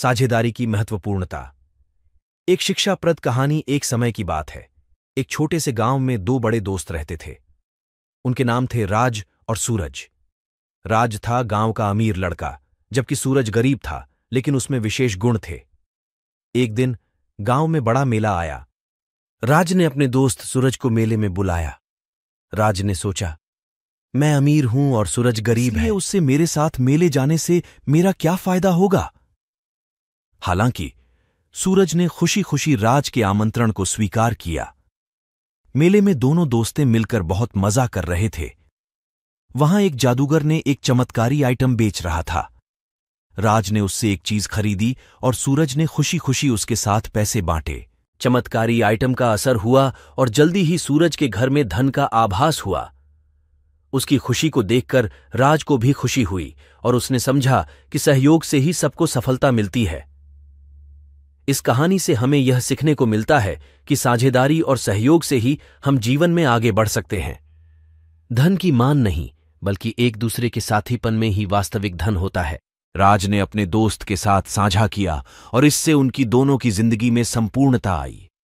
साझेदारी की महत्वपूर्णता एक शिक्षाप्रद कहानी एक समय की बात है एक छोटे से गांव में दो बड़े दोस्त रहते थे उनके नाम थे राज और सूरज राज था गांव का अमीर लड़का जबकि सूरज गरीब था लेकिन उसमें विशेष गुण थे एक दिन गांव में बड़ा मेला आया राज ने अपने दोस्त सूरज को मेले में बुलाया राज ने सोचा मैं अमीर हूं और सूरज गरीब है उससे मेरे साथ मेले जाने से मेरा क्या फायदा होगा हालांकि सूरज ने खुशी खुशी राज के आमंत्रण को स्वीकार किया मेले में दोनों दोस्तें मिलकर बहुत मजा कर रहे थे वहां एक जादूगर ने एक चमत्कारी आइटम बेच रहा था राज ने उससे एक चीज खरीदी और सूरज ने खुशी खुशी उसके साथ पैसे बांटे चमत्कारी आइटम का असर हुआ और जल्दी ही सूरज के घर में धन का आभास हुआ उसकी खुशी को देखकर राज को भी खुशी हुई और उसने समझा कि सहयोग से ही सबको सफलता मिलती है इस कहानी से हमें यह सीखने को मिलता है कि साझेदारी और सहयोग से ही हम जीवन में आगे बढ़ सकते हैं धन की मान नहीं बल्कि एक दूसरे के साथीपन में ही वास्तविक धन होता है राज ने अपने दोस्त के साथ साझा किया और इससे उनकी दोनों की जिंदगी में संपूर्णता आई